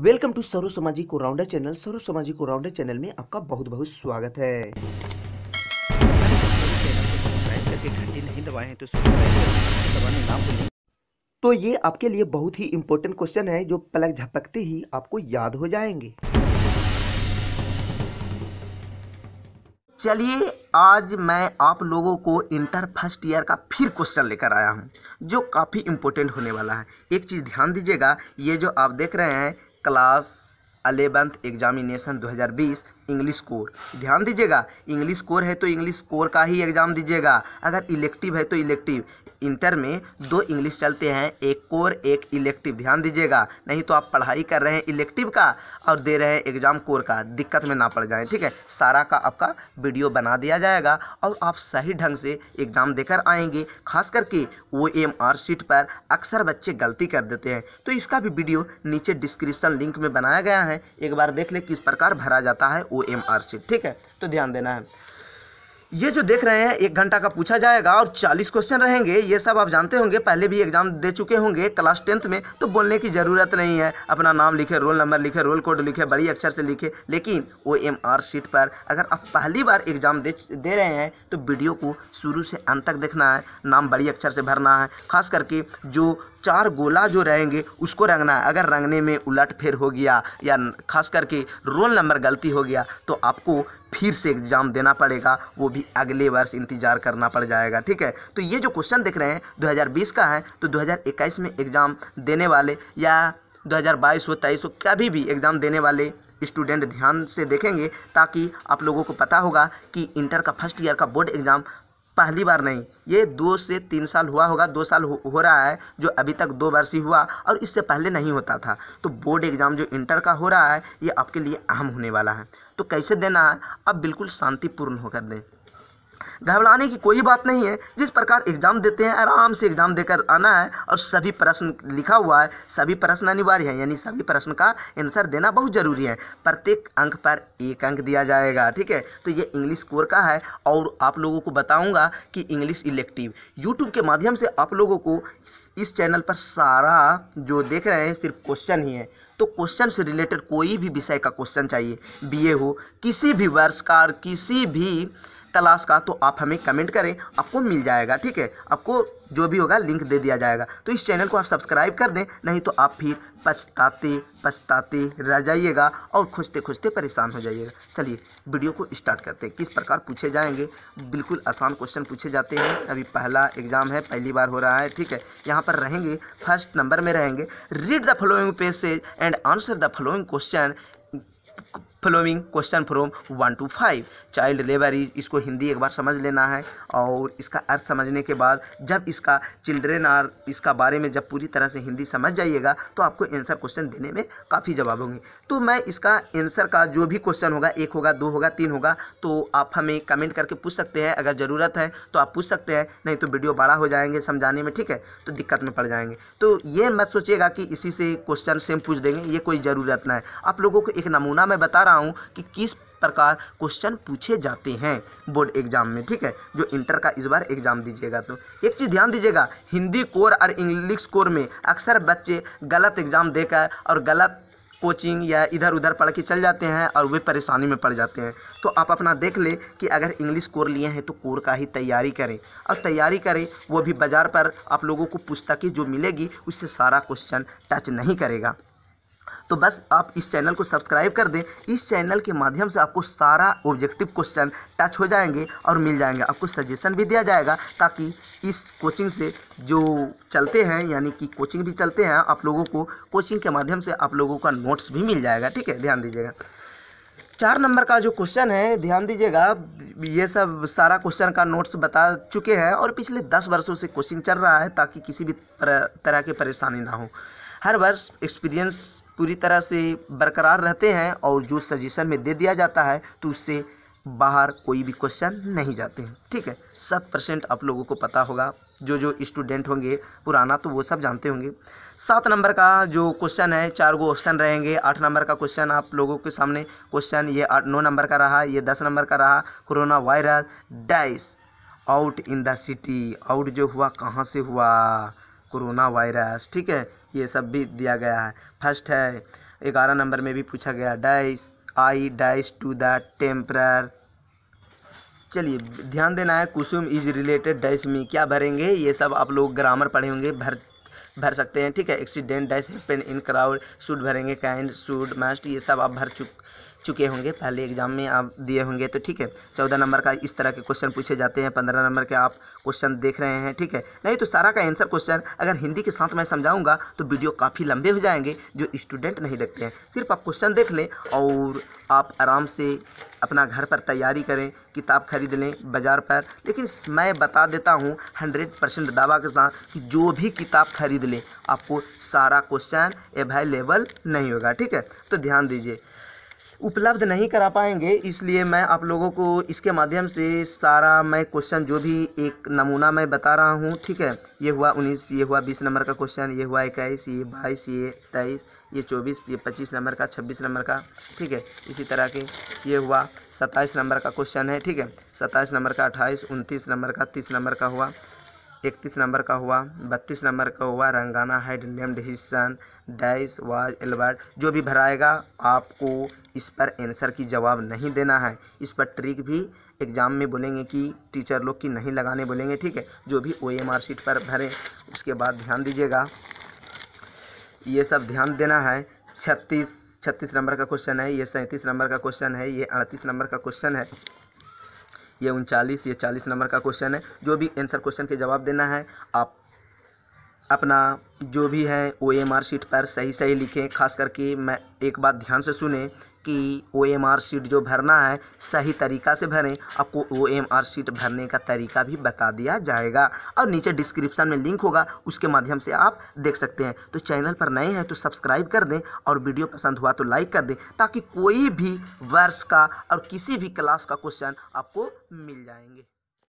welcome to सरो समाजी को राउंडर चैनल सरो समाजी को राउंडर चैनल में आपका बहुत बहुत स्वागत है तो ये आपके लिए बहुत ही इम्पोर्टेंट क्वेश्चन है जो पलक झपकते ही आपको याद हो जाएंगे चलिए आज मैं आप लोगों को इंटर फर्स्ट ईयर का फिर क्वेश्चन लेकर आया हूँ जो काफ़ी इम्पोर्टेंट होने वाला है एक चीज़ ध्यान दीजिएगा ये जो आप देख रहे हैं class eleventh examination 2020 English core ध्यान दीजिएगा इंग्लिश कोर है तो इंग्लिश कोर का ही एग्ज़ाम दीजिएगा अगर इलेक्टिव है तो इलेक्टिव इंटर में दो इंग्लिश चलते हैं एक कोर एक इलेक्टिव ध्यान दीजिएगा नहीं तो आप पढ़ाई कर रहे हैं इलेक्टिव का और दे रहे हैं एग्ज़ाम कोर का दिक्कत में ना पड़ जाए ठीक है सारा का आपका वीडियो बना दिया जाएगा और आप सही ढंग से एग्ज़ाम देकर आएंगे खास करके ओ एम आर सीट पर अक्सर बच्चे गलती कर देते हैं तो इसका भी वीडियो नीचे डिस्क्रिप्सन लिंक में बनाया गया है एक बार देख ले किस प्रकार भरा जाता है ओ एम आर सीट ठीक है तो ध्यान देना है ये जो देख रहे हैं एक घंटा का पूछा जाएगा और चालीस क्वेश्चन रहेंगे ये सब आप जानते होंगे पहले भी एग्जाम दे चुके होंगे क्लास टेंथ में तो बोलने की ज़रूरत नहीं है अपना नाम लिखे रोल नंबर लिखे रोल कोड लिखे बड़ी अक्षर से लिखे लेकिन ओ एम आर सीट पर अगर आप पहली बार एग्जाम दे दे रहे हैं तो वीडियो को शुरू से अंत तक देखना है नाम बड़ी अक्षर से भरना है खास करके जो चार गोला जो रहेंगे उसको रंगना है अगर रंगने में उलट फेर हो गया या खास करके रोल नंबर गलती हो गया तो आपको फिर से एग्ज़ाम देना पड़ेगा वो भी अगले वर्ष इंतज़ार करना पड़ जाएगा ठीक है तो ये जो क्वेश्चन देख रहे हैं 2020 का है तो 2021 में एग्ज़ाम देने वाले या 2022 हो तेईस हो कभी भी एग्ज़ाम देने वाले स्टूडेंट ध्यान से देखेंगे ताकि आप लोगों को पता होगा कि इंटर का फर्स्ट ईयर का बोर्ड एग्ज़ाम पहली बार नहीं ये दो से तीन साल हुआ होगा दो साल हो, हो रहा है जो अभी तक दो बार से हुआ और इससे पहले नहीं होता था तो बोर्ड एग्ज़ाम जो इंटर का हो रहा है ये आपके लिए अहम होने वाला है तो कैसे देना है आप बिल्कुल शांतिपूर्ण होकर दें घबराने की कोई बात नहीं है जिस प्रकार एग्ज़ाम देते हैं आराम से एग्ज़ाम देकर आना है और सभी प्रश्न लिखा हुआ है सभी प्रश्न अनिवार्य है यानी सभी प्रश्न का आंसर देना बहुत ज़रूरी है प्रत्येक अंक पर एक अंक दिया जाएगा ठीक है तो ये इंग्लिश कोर का है और आप लोगों को बताऊँगा कि इंग्लिश इलेक्टिव यूट्यूब के माध्यम से आप लोगों को इस चैनल पर सारा जो देख रहे हैं सिर्फ क्वेश्चन ही है तो क्वेश्चन से रिलेटेड कोई भी विषय का क्वेश्चन चाहिए बीए हो किसी भी वर्ष का किसी भी तलाश का तो आप हमें कमेंट करें आपको मिल जाएगा ठीक है आपको जो भी होगा लिंक दे दिया जाएगा तो इस चैनल को आप सब्सक्राइब कर दें नहीं तो आप फिर पछताते पछताते रह जाइएगा और खुजते खुजते परेशान हो जाइएगा चलिए वीडियो को स्टार्ट करते हैं किस प्रकार पूछे जाएंगे बिल्कुल आसान क्वेश्चन पूछे जाते हैं अभी पहला एग्जाम है पहली बार हो रहा है ठीक है यहाँ पर रहेंगे फर्स्ट नंबर में रहेंगे read the following passage and answer the following question following question from one two five child labour is इसको हिंदी एक बार समझ लेना है और इसका अर्थ समझने के बाद जब इसका चिल्ड्रेन आर इसका बारे में जब पूरी तरह से हिंदी समझ जाइएगा तो आपको आंसर क्वेश्चन देने में काफ़ी जवाब होंगे तो मैं इसका आंसर का जो भी क्वेश्चन होगा एक होगा दो होगा तीन होगा तो आप हमें कमेंट करके पूछ सकते हैं अगर ज़रूरत है तो आप पूछ सकते हैं नहीं तो वीडियो बड़ा हो जाएंगे समझाने में ठीक है तो दिक्कत में पड़ जाएंगे तो ये मत सोचिएगा कि इसी से क्वेश्चन सेम पूछ देंगे ये कोई ज़रूरत ना है आप लोगों को एक नमूना मैं बता रहा रहा हूँ कि किस प्रकार क्वेश्चन पूछे जाते हैं बोर्ड एग्जाम में ठीक है जो इंटर का इस बार एग्जाम दीजिएगा तो एक चीज़ ध्यान दीजिएगा हिंदी कोर और इंग्लिश कोर में अक्सर बच्चे गलत एग्जाम देकर और गलत कोचिंग या इधर उधर पढ़ के चल जाते हैं और वे परेशानी में पड़ जाते हैं तो आप अपना देख ले कि अगर इंग्लिश कोर लिए हैं तो कोर का ही तैयारी करें और तैयारी करें वो भी बाज़ार पर आप लोगों को पुस्तकें जो मिलेगी उससे सारा क्वेश्चन टच नहीं करेगा तो बस आप इस चैनल को सब्सक्राइब कर दें इस चैनल के माध्यम से आपको सारा ऑब्जेक्टिव क्वेश्चन टच हो जाएंगे और मिल जाएंगे आपको सजेशन भी दिया जाएगा ताकि इस कोचिंग से जो चलते हैं यानी कि कोचिंग भी चलते हैं आप लोगों को कोचिंग के माध्यम से आप लोगों का नोट्स भी मिल जाएगा ठीक है ध्यान दीजिएगा चार नंबर का जो क्वेश्चन है ध्यान दीजिएगा ये सब सारा क्वेश्चन का नोट्स बता चुके हैं और पिछले दस वर्षों से क्वेश्चन चल रहा है ताकि किसी भी तरह की परेशानी ना हो हर वर्ष एक्सपीरियंस पूरी तरह से बरकरार रहते हैं और जो सजेशन में दे दिया जाता है तो उससे बाहर कोई भी क्वेश्चन नहीं जाते हैं ठीक है सात परसेंट आप लोगों को पता होगा जो जो स्टूडेंट होंगे पुराना तो वो सब जानते होंगे सात नंबर का जो क्वेश्चन है चार गो ऑप्शन रहेंगे आठ नंबर का क्वेश्चन आप लोगों के सामने क्वेश्चन ये आठ नौ नंबर का रहा ये दस नंबर का रहा corona virus dies out in the city out जो हुआ कहाँ से हुआ कोरोना वायरस ठीक है ये सब भी दिया गया है फर्स्ट है ग्यारह नंबर में भी पूछा गया dies I dies to the temper चलिए ध्यान देना है Kusum is related dash me क्या भरेंगे ये सब आप लोग ग्रामर पढ़े होंगे भर भर सकते हैं ठीक है accident dash in crowd should भरेंगे काइंड शूड मस्ट ये सब आप भर चुक चुके होंगे पहले एग्जाम में आप दिए होंगे तो ठीक है चौदह नंबर का इस तरह के क्वेश्चन पूछे जाते हैं पंद्रह नंबर के आप क्वेश्चन देख रहे हैं ठीक है नहीं तो सारा का आंसर क्वेश्चन अगर हिंदी के साथ मैं समझाऊँगा तो वीडियो काफ़ी लंबे हो जाएंगे जो स्टूडेंट नहीं देखते हैं सिर्फ आप क्वेश्चन देख लें और आप आराम से अपना घर पर तैयारी करें किताब खरीद लें बाज़ार पर लेकिन मैं बता देता हूँ हंड्रेड परसेंट दावा के साथ कि जो भी किताब खरीद लें आपको सारा क्वेश्चन अवेलेबल नहीं होगा ठीक है तो ध्यान दीजिए उपलब्ध नहीं करा पाएंगे इसलिए मैं आप लोगों को इसके माध्यम से सारा मैं क्वेश्चन जो भी एक नमूना मैं बता रहा हूँ ठीक है ये हुआ उन्नीस ये हुआ बीस नंबर का क्वेश्चन ये हुआ इक्कीस ये बाईस ये तेईस ये चौबीस ये पच्चीस नंबर का छब्बीस नंबर का ठीक है इसी तरह के ये हुआ सत्ताईस नंबर का क्वेश्चन है ठीक है सत्ताईस नंबर का अट्ठाईस उनतीस नंबर का तीस नंबर का हुआ इकतीस नंबर का हुआ बत्तीस नंबर का हुआ रंगाना हेड नेम्ड हिस्सन डाइस वाज एल्बर्ट जो भी भराएगा आपको इस पर आंसर की जवाब नहीं देना है इस पर ट्रिक भी एग्ज़ाम में बोलेंगे कि टीचर लोग की नहीं लगाने बोलेंगे ठीक है जो भी ओ एम आर शीट पर भरें उसके बाद ध्यान दीजिएगा ये सब ध्यान देना है छत्तीस छत्तीस नंबर का क्वेश्चन है ये सैंतीस नंबर का क्वेश्चन है ये अड़तीस नंबर का क्वेश्चन है ये उनचालीस ये चालीस नंबर का क्वेश्चन है जो भी आंसर क्वेश्चन के जवाब देना है आप अपना जो भी है ओ एम आर शीट पर सही सही लिखें खास करके मैं एक बात ध्यान से सुने कि ओ एम आर शीट जो भरना है सही तरीका से भरें आपको ओ एम आर शीट भरने का तरीका भी बता दिया जाएगा और नीचे डिस्क्रिप्शन में लिंक होगा उसके माध्यम से आप देख सकते हैं तो चैनल पर नए हैं तो सब्सक्राइब कर दें और वीडियो पसंद हुआ तो लाइक कर दें ताकि कोई भी वर्ष का और किसी भी क्लास का क्वेश्चन आपको मिल जाएंगे